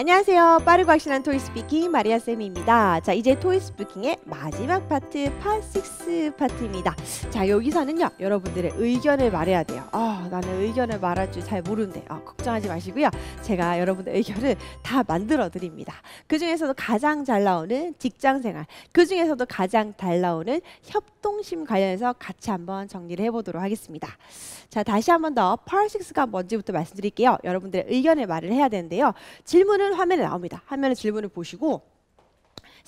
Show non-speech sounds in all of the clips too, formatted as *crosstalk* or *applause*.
안녕하세요. 빠르고 확실한 토이스피킹 마리아쌤입니다. 자, 이제 토이스피킹의 마지막 파트, 파6 파트입니다. 자, 여기서는요, 여러분들의 의견을 말해야 돼요. 아, 나는 의견을 말할 줄 잘 모르는데, 아, 걱정하지 마시고요. 제가 여러분들 의견을 다 만들어 드립니다. 그 중에서도 가장 잘 나오는 직장 생활, 그 중에서도 가장 잘 나오는 협동심 관련해서 같이 한번 정리를 해보도록 하겠습니다. 자, 다시 한번 더 파6가 뭔지부터 말씀드릴게요. 여러분들의 의견을 말을 해야 되는데요. 질문을 화면에 나옵니다. 화면에 질문을 보시고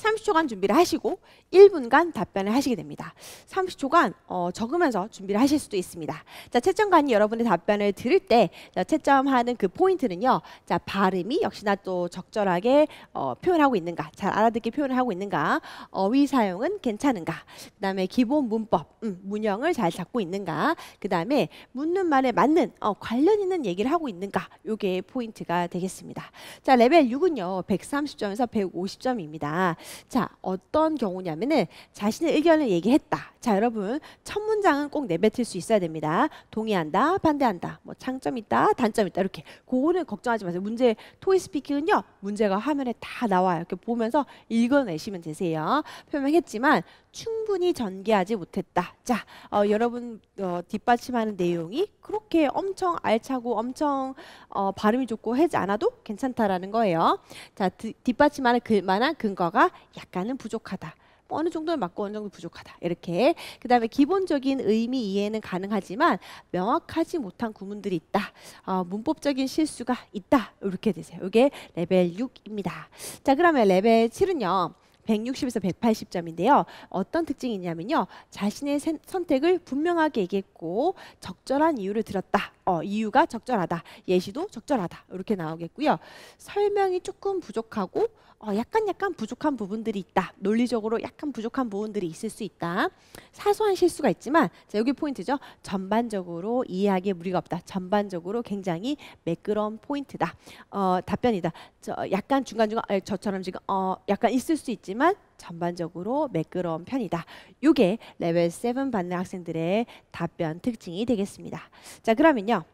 30초간 준비를 하시고 1분간 답변을 하시게 됩니다. 30초간 어, 적으면서 준비를 하실 수도 있습니다. 자, 채점관이 여러분의 답변을 들을 때 자, 채점하는 그 포인트는요. 자, 발음이 역시나 또 적절하게 어, 표현하고 있는가, 잘 알아듣게 표현을 하고 있는가, 어휘 사용은 괜찮은가, 그 다음에 기본 문법, 음, 문형을 잘 잡고 있는가, 그 다음에 묻는 말에 맞는 어, 관련 있는 얘기를 하고 있는가, 요게 포인트가 되겠습니다. 자, 레벨 6은요. 130점에서 150점입니다. 자, 어떤 경우냐면은 자신의 의견을 얘기했다. 자, 여러분 첫 문장은 꼭 내뱉을 수 있어야 됩니다. 동의한다, 반대한다, 뭐 장점 있다, 단점 있다 이렇게. 그거는 걱정하지 마세요. 문제 토이스피킹은요 문제가 화면에 다 나와요. 이렇게 보면서 읽어내시면 되세요. 표명했지만 충분히 전개하지 못했다. 자, 어, 여러분 어, 뒷받침하는 내용이 그렇게 엄청 알차고 엄청 어, 발음이 좋고 하지 않아도 괜찮다라는 거예요. 자, 뒷받침하는 글만한 그, 근거가 약간은 부족하다. 뭐 어느 정도는 맞고 어느 정도 부족하다 이렇게 그 다음에 기본적인 의미 이해는 가능하지만 명확하지 못한 구문들이 있다 어, 문법적인 실수가 있다 이렇게 되세요 이게 레벨 6입니다 자 그러면 레벨 7은요 160에서 180점인데요. 어떤 특징이 있냐면요. 자신의 선택을 분명하게 얘기했고 적절한 이유를 들었다. 어, 이유가 적절하다. 예시도 적절하다. 이렇게 나오겠고요. 설명이 조금 부족하고 어, 약간 약간 부족한 부분들이 있다. 논리적으로 약간 부족한 부분들이 있을 수 있다. 사소한 실수가 있지만 자, 여기 포인트죠. 전반적으로 이해하기에 무리가 없다. 전반적으로 굉장히 매끄러운 포인트다. 어, 답변이다. 저 약간 중간중간 아니, 저처럼 지금 어, 약간 있을 수 있지만 전반적으로 매끄러운 편이다. 이게 레벨 7 받는 학생들의 답변 특징이 되겠습니다. 자 그러면요.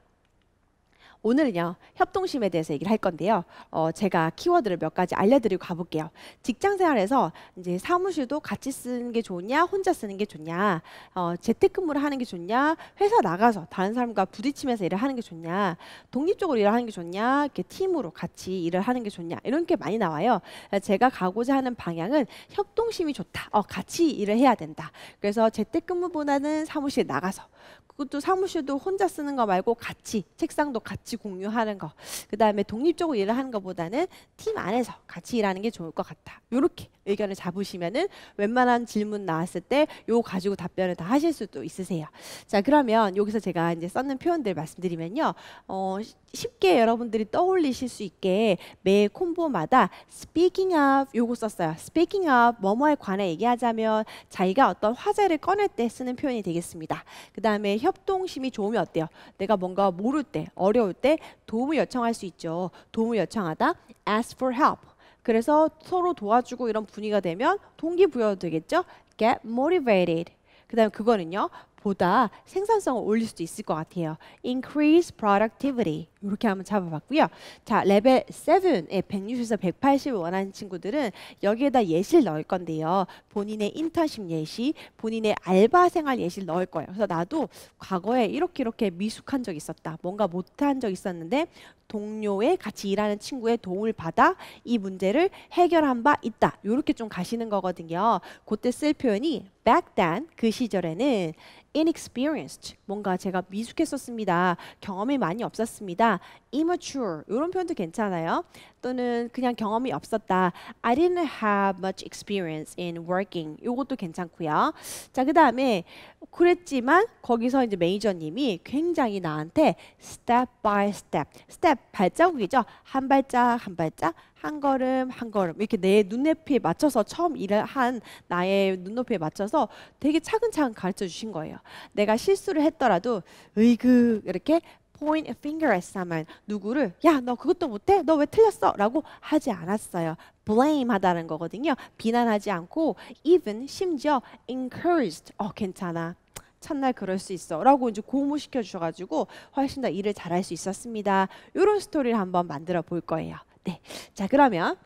오늘은요 협동심에 대해서 얘기를 할 건데요. 어, 제가 키워드를 몇 가지 알려드리고 가볼게요. 직장생활에서 이제 사무실도 같이 쓰는 게 좋냐, 혼자 쓰는 게 좋냐, 어, 재택근무를 하는 게 좋냐, 회사 나가서 다른 사람과 부딪히면서 일을 하는 게 좋냐, 독립적으로 일을 하는 게 좋냐, 이렇게 팀으로 같이 일을 하는 게 좋냐 이런 게 많이 나와요. 제가 가고자 하는 방향은 협동심이 좋다. 어, 같이 일을 해야 된다. 그래서 재택근무보다는 사무실 나가서 그것도 사무실도 혼자 쓰는 거 말고 같이 책상도 같이 같이 공유하는 거. 그 다음에 독립적으로 일을 하는 것보다는 팀 안에서 같이 일하는 게 좋을 것 같다. 이렇게 의견을 잡으시면은 웬만한 질문 나왔을 때 요 가지고 답변을 다 하실 수도 있으세요. 자 그러면 여기서 제가 이제 썼는 표현들 말씀드리면요. 어, 쉽게 여러분들이 떠올리실 수 있게 매 콤보마다 speaking of 요거 썼어요. speaking of 뭐뭐에 관해 얘기하자면 자기가 어떤 화제를 꺼낼 때 쓰는 표현이 되겠습니다. 그 다음에 협동심이 좋으면 어때요? 내가 뭔가 모를 때, 어려울 때 도움을 요청할 수 있죠. 도움을 요청하다 ask for help. 그래서 서로 도와주고 이런 분위기가 되면 동기부여도 되겠죠? get motivated. 그 다음에 그거는요. 보다 생산성을 올릴 수도 있을 것 같아요. Increase productivity 이렇게 한번 잡아봤고요. 자 레벨 7의 160에서 180을 원하는 친구들은 여기에다 예시를 넣을 건데요. 본인의 인턴십 예시, 본인의 알바 생활 예시를 넣을 거예요. 그래서 나도 과거에 이렇게 이렇게 미숙한 적이 있었다. 뭔가 못한 적이 있었는데 동료의 같이 일하는 친구의 도움을 받아 이 문제를 해결한 바 있다. 이렇게 좀 가시는 거거든요. 그때 쓸 표현이 back then 그 시절에는 inexperienced 뭔가 제가 미숙했었습니다. 경험이 많이 없었습니다. immature 이런 표현도 괜찮아요. 또는 그냥 경험이 없었다. I didn't have much experience in working. 이것도 괜찮고요. 자, 그 다음에 그랬지만 거기서 이제 매니저님이 굉장히 나한테 step by step, step 발자국이죠. 한 발짝 한 발짝 한 걸음 한 걸음 이렇게 내 눈높이에 맞춰서 처음 일을 한 나의 눈높이에 맞춰서 되게 차근차근 가르쳐 주신 거예요. 내가 실수를 했더라도 으이그 이렇게 point a finger at someone. 누구를 야 너 그것도 못해? 너 왜 틀렸어? 라고 하지 않았어요. blame 하다는 거거든요. 비난하지 않고 even 심지어 encouraged 어 괜찮아. 첫날 그럴 수 있어 라고 이제 고무시켜 주셔가지고 훨씬 더 일을 잘할 수 있었습니다. 이런 스토리를 한번 만들어 볼 거예요. 네. 자 그러면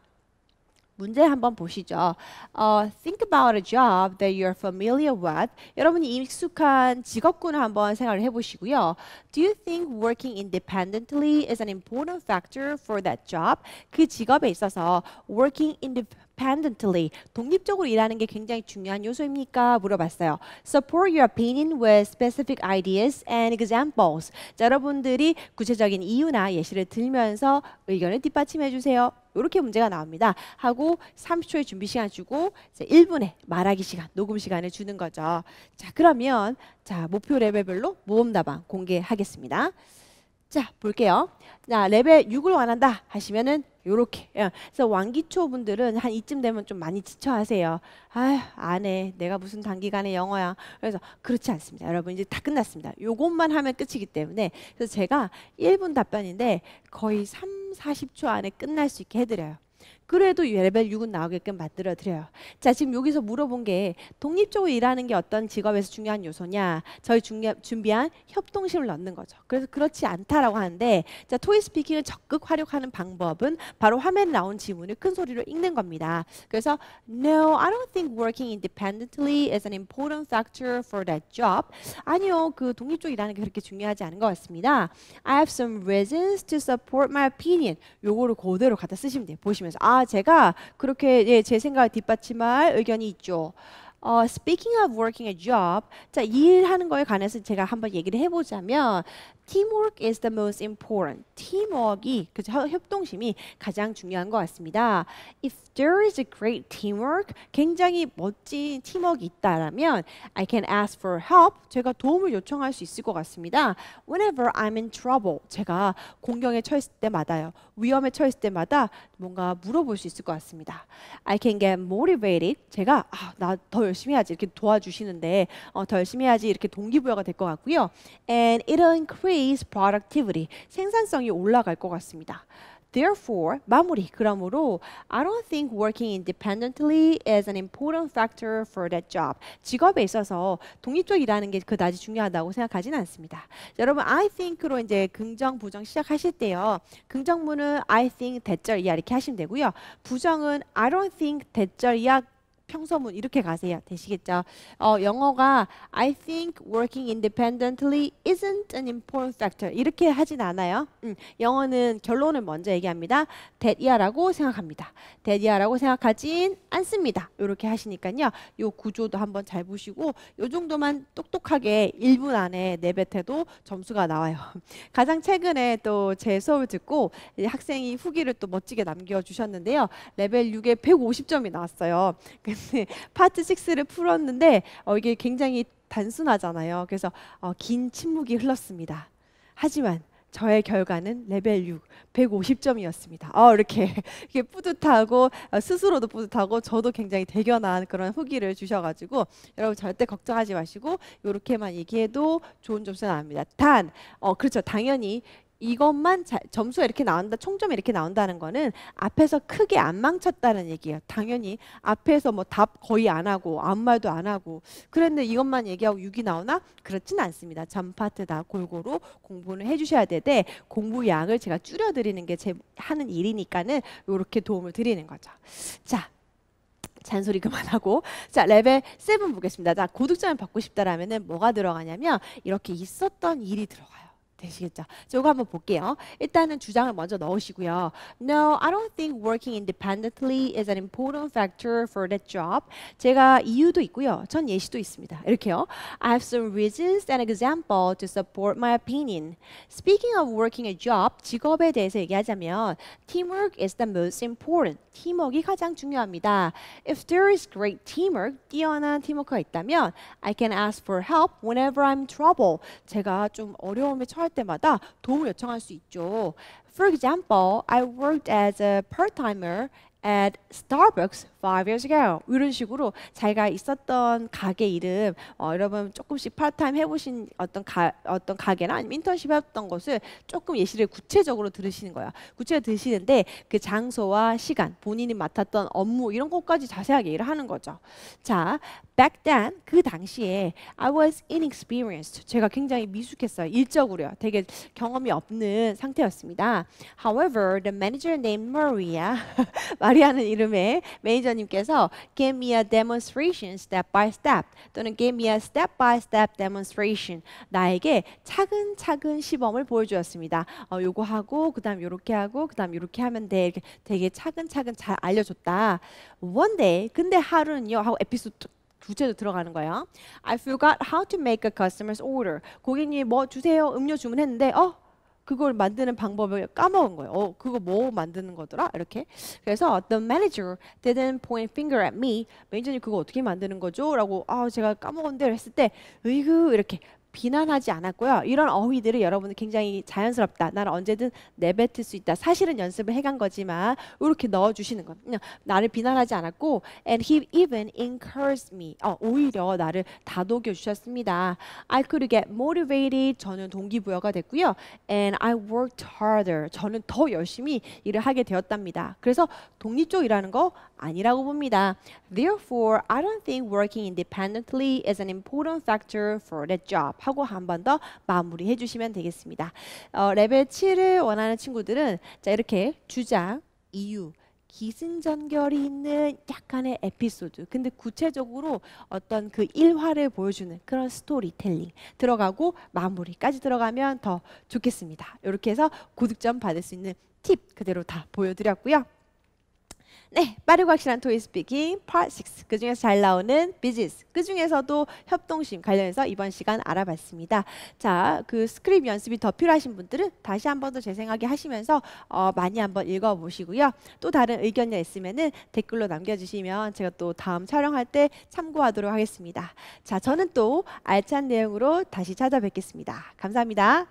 문제 한번 보시죠. Uh, think about a job that you're familiar with. 여러분이 익숙한 직업군을 한번 생각을 해보시고요. Do you think working independently is an important factor for that job? 그 직업에 있어서 working independently independently, 독립적으로 일하는 게 굉장히 중요한 요소입니까? 물어봤어요. Support your opinion with specific ideas and examples. 자, 여러분들이 구체적인 이유나 예시를 들면서 의견을 뒷받침해 주세요. 이렇게 문제가 나옵니다. 하고 30초의 준비 시간 주고 1분의 말하기 시간, 녹음 시간을 주는 거죠. 자, 그러면 자, 목표 레벨별로 모험다방 공개하겠습니다. 자, 볼게요. 자, 레벨 6을 원한다 하시면은 요렇게. 예. 그래서 왕기초 분들은 한 이쯤 되면 좀 많이 지쳐 하세요. 아, 안 해. 내가 무슨 단기간에 영어야. 그래서 그렇지 않습니다. 여러분 이제 다 끝났습니다. 요것만 하면 끝이기 때문에 그래서 제가 1분 답변인데 거의 3, 40초 안에 끝날 수 있게 해 드려요. 그래도 레벨 6은 나오게끔 만들어 드려요. 자, 지금 여기서 물어본 게 독립적으로 일하는 게 어떤 직업에서 중요한 요소냐? 저희 중요, 준비한 협동심을 넣는 거죠. 그래서 그렇지 않다라고 하는데 자, 토이 스피킹을 적극 활용하는 방법은 바로 화면에 나온 지문을 큰 소리로 읽는 겁니다. 그래서 No, I don't think working independently is an important factor for that job. 아니요, 그 독립적으로 일하는 게 그렇게 중요하지 않은 것 같습니다. I have some reasons to support my opinion. 요거를 그대로 갖다 쓰시면 돼요. 보시면 그래서 아 제가 그렇게 예, 제 생각을 뒷받침할 의견이 있죠. 어, speaking of working a job, 자 일하는 거에 관해서 제가 한번 얘기를 해보자면, teamwork is the most important. 팀워크이 그 협동심이 가장 중요한 것 같습니다. If there is a great teamwork, 굉장히 멋진 팀워크 있다라면 I can ask for help. 제가 도움을 요청할 수 있을 것 같습니다. Whenever I'm in trouble, 제가 공경에 처했을 때마다요, 위험에 처했을 때마다 뭔가 물어볼 수 있을 것 같습니다. I can get motivated. 제가 아, 나더 열심히 해야지 이렇게 도와주시는데 어, 더 열심히 해야지 이렇게 동기부여가 될 것 같고요. And it'll increase employees' productivity, 생산성이 올라갈 것 같습니다. Therefore, 마무리. 그러므로 I don't think working independently is an important factor for that job. 직업에 있어서 독립적 일하는 게 그다지 중요하다고 생각하진 않습니다. 자, 여러분 I think로 이제 긍정 부정 시작하실 때요. 긍정문은 I think 대절 이하 이렇게 하시면 되고요. 부정은 I don't think 대절 이하 평소문 이렇게 가세요. 되시겠죠? 어, 영어가 I think working independently isn't an important factor 이렇게 하진 않아요. 음, 영어는 결론을 먼저 얘기합니다. that 이하라고 생각합니다. that 이하라고 생각하진 않습니다. 이렇게 하시니까요. 이 구조도 한번 잘 보시고 이 정도만 똑똑하게 1분 안에 내뱉어도 점수가 나와요. *laughs* 가장 최근에 또 제 수업을 듣고 학생이 후기를 또 멋지게 남겨주셨는데요. 레벨 6에 150점이 나왔어요. 그래서 네, 파트 6를 풀었는데 어, 이게 굉장히 단순하잖아요. 그래서 어, 긴 침묵이 흘렀습니다. 하지만 저의 결과는 레벨 6, 150점이었습니다. 어, 이렇게, *laughs* 이게 뿌듯하고 어, 스스로도 뿌듯하고 저도 굉장히 대견한 그런 후기를 주셔가지고 여러분 절대 걱정하지 마시고 이렇게만 얘기해도 좋은 점수 나옵니다. 단, 어, 그렇죠. 당연히 이것만 자, 점수가 이렇게 나온다, 총점이 이렇게 나온다는 거는 앞에서 크게 안 망쳤다는 얘기예요. 당연히 앞에서 뭐 답 거의 안 하고 아무 말도 안 하고 그랬는데 이것만 얘기하고 6이 나오나? 그렇진 않습니다. 전 파트 다 골고루 공부는 해주셔야 되되 공부양을 제가 줄여드리는 게 제 하는 일이니까는 이렇게 도움을 드리는 거죠. 자, 잔소리 그만하고 자 레벨 7 보겠습니다. 자 고득점을 받고 싶다라면은 뭐가 들어가냐면 이렇게 있었던 일이 들어가요. 되시겠죠? 자, 이거 한번 볼게요. 일단은 주장을 먼저 넣으시고요. No, I don't think working independently is an important factor for that job. 제가 이유도 있고요. 전 예시도 있습니다. 이렇게요. I have some reasons and example to support my opinion. Speaking of working a job, 직업에 대해서 얘기하자면 teamwork is the most important. 팀워크가 가장 중요합니다. If there is great teamwork, 뛰어난 팀워크가 있다면 I can ask for help whenever I'm trouble. 제가 좀 어려움에 처할 때마다 도움을 요청할 수 있죠. For example, I worked as a part-timer at Starbucks five years ago. 이런 식으로 자기가 있었던 가게 이름, 어, 여러분 조금씩 파트타임 해보신 어떤 가 어떤 가게나 아니면 인턴십 했던 것을 조금 예시를 구체적으로 들으시는 거야. 구체적으로 들으시는데 그 장소와 시간, 본인이 맡았던 업무 이런 것까지 자세하게 얘기를 하는 거죠. 자, back then 그 당시에 I was inexperienced. 제가 굉장히 미숙했어요. 일적으로요. 되게 경험이 없는 상태였습니다. However, the manager named Maria *laughs* 마리아는 이름의 매니저님께서 give me a demonstration step by step 또는 give me a step by step demonstration 나에게 차근차근 시범을 보여주었습니다. 어, 요거 하고 그다음 요렇게 하고 그다음 요렇게 하면 돼 이렇게 되게 차근차근 잘 알려줬다. One day 근데 하루는요 하고 에피소드 구체도 들어가는 거예요. I forgot how to make a customer's order. 고객님이 뭐 주세요 음료 주문했는데 어 그걸 만드는 방법을 까먹은 거예요. 어, 그거 뭐 만드는 거더라? 이렇게. 그래서 the manager didn't point finger at me. 매니저님 그거 어떻게 만드는 거죠? 라고 아, 제가 까먹었는데 했을 때 으이구 이렇게 비난하지 않았고요. 이런 어휘들을 여러분은 굉장히 자연스럽다. 나는 언제든 내뱉을 수 있다. 사실은 연습을 해간 거지만 이렇게 넣어주시는 건 그냥 나를 비난하지 않았고 and he even encouraged me. 어, 오히려 나를 다독여 주셨습니다. I could get motivated. 저는 동기부여가 됐고요. And I worked harder. 저는 더 열심히 일을 하게 되었답니다. 그래서 독립적이라는 거 아니라고 봅니다. Therefore, I don't think working independently is an important factor for that job. 하고 한 번 더 마무리해 주시면 되겠습니다. 어, 레벨 7을 원하는 친구들은 자 이렇게 주장, 이유, 기승전결이 있는 약간의 에피소드 근데 구체적으로 어떤 그 일화를 보여주는 그런 스토리텔링 들어가고 마무리까지 들어가면 더 좋겠습니다 이렇게 해서 고득점 받을 수 있는 팁 그대로 다 보여드렸고요 네, 빠르고 확실한 토이 스피킹 파트 6. 그중에서 잘 나오는 비즈니스. 그중에서도 협동심 관련해서 이번 시간 알아봤습니다. 자, 그 스크립 연습이 더 필요하신 분들은 다시 한 번 더 재생하게 하시면서 어, 많이 한번 읽어 보시고요. 또 다른 의견이 있으면 댓글로 남겨 주시면 제가 또 다음 촬영할 때 참고하도록 하겠습니다. 자, 저는 또 알찬 내용으로 다시 찾아뵙겠습니다. 감사합니다.